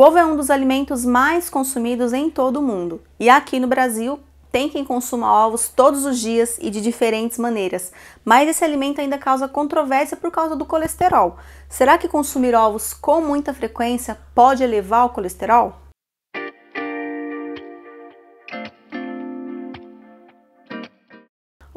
O ovo é um dos alimentos mais consumidos em todo o mundo e aqui no Brasil tem quem consuma ovos todos os dias e de diferentes maneiras, mas esse alimento ainda causa controvérsia por causa do colesterol. Será que consumir ovos com muita frequência pode elevar o colesterol?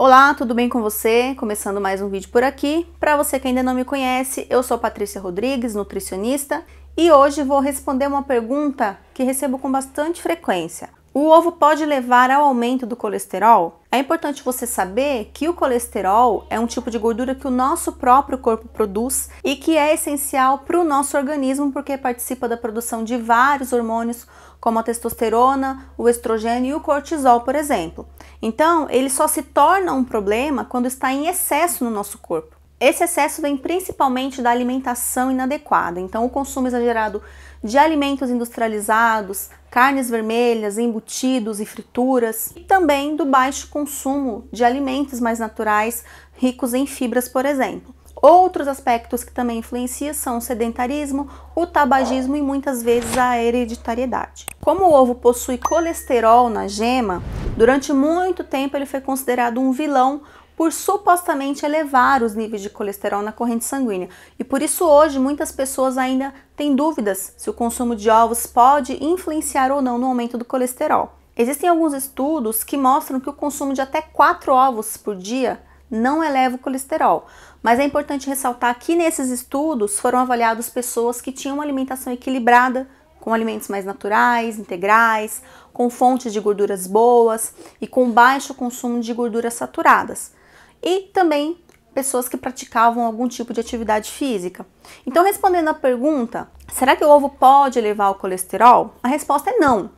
Olá, tudo bem com você? Começando mais um vídeo por aqui. Para você que ainda não me conhece, eu sou Patrícia Rodrigues, nutricionista, e hoje vou responder uma pergunta que recebo com bastante frequência. O ovo pode levar ao aumento do colesterol? É importante você saber que o colesterol é um tipo de gordura que o nosso próprio corpo produz e que é essencial para o nosso organismo porque participa da produção de vários hormônios, como a testosterona, o estrogênio e o cortisol, por exemplo. Então, ele só se torna um problema quando está em excesso no nosso corpo. Esse excesso vem principalmente da alimentação inadequada. Então, o consumo exagerado de alimentos industrializados, carnes vermelhas, embutidos e frituras, e também do baixo consumo de alimentos mais naturais, ricos em fibras, por exemplo. Outros aspectos que também influenciam são o sedentarismo, o tabagismo e muitas vezes a hereditariedade. Como o ovo possui colesterol na gema, Durante muito tempo, ele foi considerado um vilão por supostamente elevar os níveis de colesterol na corrente sanguínea. E por isso, hoje, muitas pessoas ainda têm dúvidas se o consumo de ovos pode influenciar ou não no aumento do colesterol. Existem alguns estudos que mostram que o consumo de até 4 ovos por dia não eleva o colesterol. Mas é importante ressaltar que nesses estudos foram avaliadas pessoas que tinham uma alimentação equilibrada com alimentos mais naturais, integrais, com fontes de gorduras boas e com baixo consumo de gorduras saturadas. E também pessoas que praticavam algum tipo de atividade física. Então, respondendo à pergunta, será que o ovo pode elevar o colesterol? A resposta é não.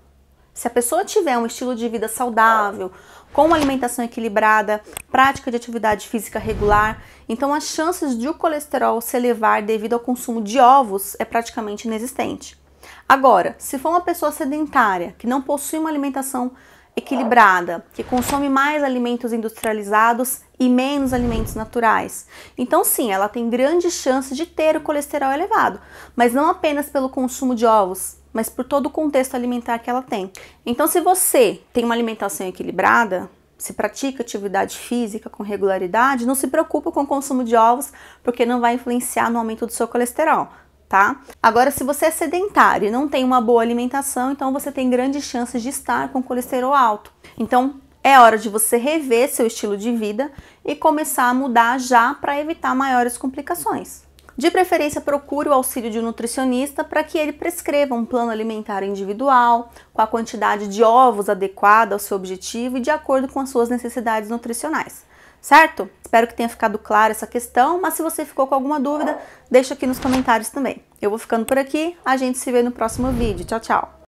Se a pessoa tiver um estilo de vida saudável, com uma alimentação equilibrada, prática de atividade física regular, então as chances de o colesterol se elevar devido ao consumo de ovos é praticamente inexistente. Agora, se for uma pessoa sedentária, que não possui uma alimentação equilibrada, que consome mais alimentos industrializados e menos alimentos naturais. Então, sim, ela tem grande chance de ter o colesterol elevado, mas não apenas pelo consumo de ovos, mas por todo o contexto alimentar que ela tem. Então, se você tem uma alimentação equilibrada, se pratica atividade física com regularidade, não se preocupa com o consumo de ovos, porque não vai influenciar no aumento do seu colesterol tá? Agora, se você é sedentário e não tem uma boa alimentação, então você tem grandes chances de estar com colesterol alto. Então, é hora de você rever seu estilo de vida e começar a mudar já para evitar maiores complicações. De preferência, procure o auxílio de um nutricionista para que ele prescreva um plano alimentar individual, com a quantidade de ovos adequada ao seu objetivo e de acordo com as suas necessidades nutricionais certo? Espero que tenha ficado claro essa questão, mas se você ficou com alguma dúvida, deixa aqui nos comentários também. Eu vou ficando por aqui, a gente se vê no próximo vídeo. Tchau, tchau!